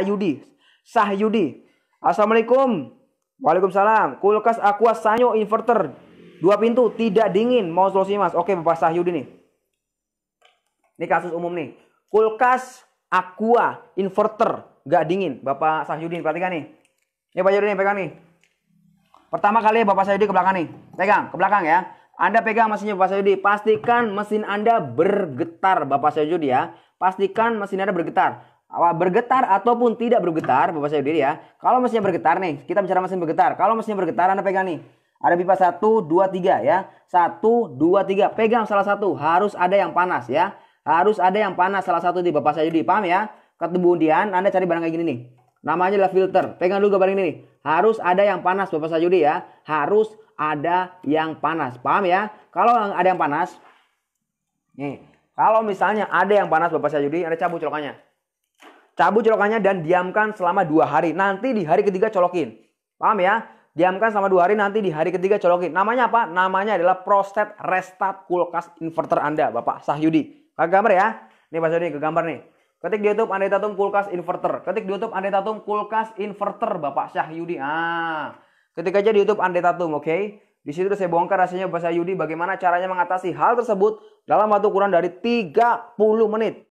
Sahyudi. Sahyudi. Assalamualaikum. Waalaikumsalam. Kulkas Aqua Sanyo inverter. Dua pintu, tidak dingin. Mau solusi mas. Oke, Bapak Sahyudi nih. Ini kasus umum nih. Kulkas Aqua inverter. Gak dingin. Bapak Sahyudi perhatikan nih. Ini Pak Yudi nih, pegang nih. Pertama kali ya Bapak Sahyudi ke belakang nih. Pegang, ke belakang ya. Anda pegang mesinnya Bapak Sayudi. Pastikan mesin Anda bergetar Bapak Sayudi ya. Pastikan mesin Anda bergetar bergetar ataupun tidak bergetar, Bapak saya diri ya. Kalau mesinnya bergetar nih, kita bicara mesin bergetar. Kalau mesinnya bergetar Anda pegang nih. Ada pipa 1 2 3 ya. 1 2 3. Pegang salah satu, harus ada yang panas ya. Harus ada yang panas salah satu di Bapak saya jadi paham ya? Kemudian Anda cari barang kayak gini nih. Namanya adalah filter. Pegang dulu barang ini nih. Harus ada yang panas Bapak Sayudi ya. Harus ada yang panas. Paham ya? Kalau ada yang panas. Nih. Kalau misalnya ada yang panas Bapak Sayudi, Anda cabut colokannya. Cabut colokannya dan diamkan selama dua hari. Nanti di hari ketiga colokin. Paham ya? Diamkan selama dua hari, nanti di hari ketiga colokin. Namanya apa? Namanya adalah prostat restart kulkas inverter Anda, Bapak Sahyudi. Ke gambar ya. ini Pak Sahyudi, ke gambar nih. Ketik di YouTube tatung kulkas inverter. Ketik di YouTube tatung kulkas inverter, Bapak Sahyudi. Ah. Ketik aja di YouTube tatung, oke? Okay? Di situ saya bongkar rasanya bapak Yudi bagaimana caranya mengatasi hal tersebut dalam waktu kurang dari 30 menit.